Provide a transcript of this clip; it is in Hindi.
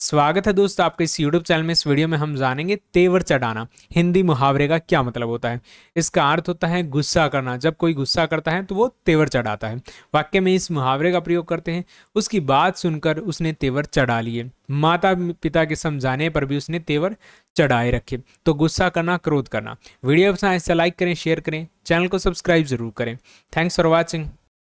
स्वागत है दोस्तों आपके इस यूट्यूब चैनल में इस वीडियो में हम जानेंगे तेवर चढ़ाना हिंदी मुहावरे का क्या मतलब होता है इसका अर्थ होता है गुस्सा करना जब कोई गुस्सा करता है तो वो तेवर चढ़ाता है वाक्य में इस मुहावरे का प्रयोग करते हैं उसकी बात सुनकर उसने तेवर चढ़ा लिए माता पिता के समझाने पर भी उसने तेवर चढ़ाए रखे तो गुस्सा करना क्रोध करना वीडियो पसंद ऐसा तो लाइक करें शेयर करें चैनल को सब्सक्राइब जरूर करें थैंक्स फॉर वॉचिंग